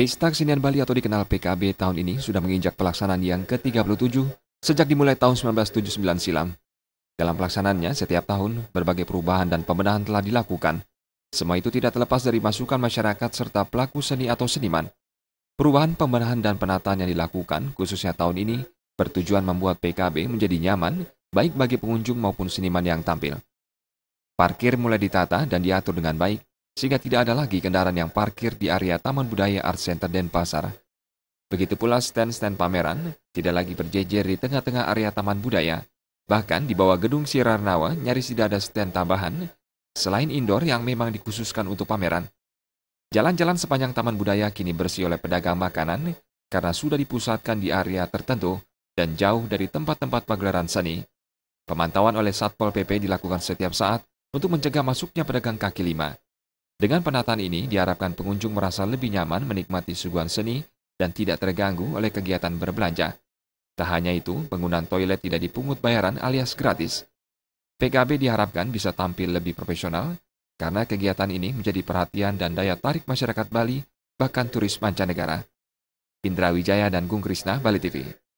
Pesta Kesenian Bali atau dikenal PKB tahun ini sudah menginjak pelaksanaan yang ke-37 sejak dimulai tahun 1979 silam. Dalam pelaksanaannya, setiap tahun berbagai perubahan dan pembenahan telah dilakukan. Semua itu tidak terlepas dari masukan masyarakat serta pelaku seni atau seniman. Perubahan pembenahan dan penataan yang dilakukan, khususnya tahun ini, bertujuan membuat PKB menjadi nyaman, baik bagi pengunjung maupun seniman yang tampil. Parkir mulai ditata dan diatur dengan baik, sehingga tidak ada lagi kendaraan yang parkir di area Taman Budaya Art Center Denpasar. Begitu pula stand-stand pameran tidak lagi berjejer di tengah-tengah area Taman Budaya. Bahkan di bawah gedung Sirarnawa nyaris tidak ada stand tambahan, selain indoor yang memang dikhususkan untuk pameran. Jalan-jalan sepanjang Taman Budaya kini bersih oleh pedagang makanan karena sudah dipusatkan di area tertentu dan jauh dari tempat-tempat pagelaran seni. Pemantauan oleh Satpol PP dilakukan setiap saat untuk mencegah masuknya pedagang kaki lima. Dengan penataan ini, diharapkan pengunjung merasa lebih nyaman menikmati suguhan seni dan tidak terganggu oleh kegiatan berbelanja. Tak hanya itu, penggunaan toilet tidak dipungut bayaran alias gratis. PKB diharapkan bisa tampil lebih profesional karena kegiatan ini menjadi perhatian dan daya tarik masyarakat Bali, bahkan turis mancanegara. Indra Wijaya dan Gung Krisna, Bali TV.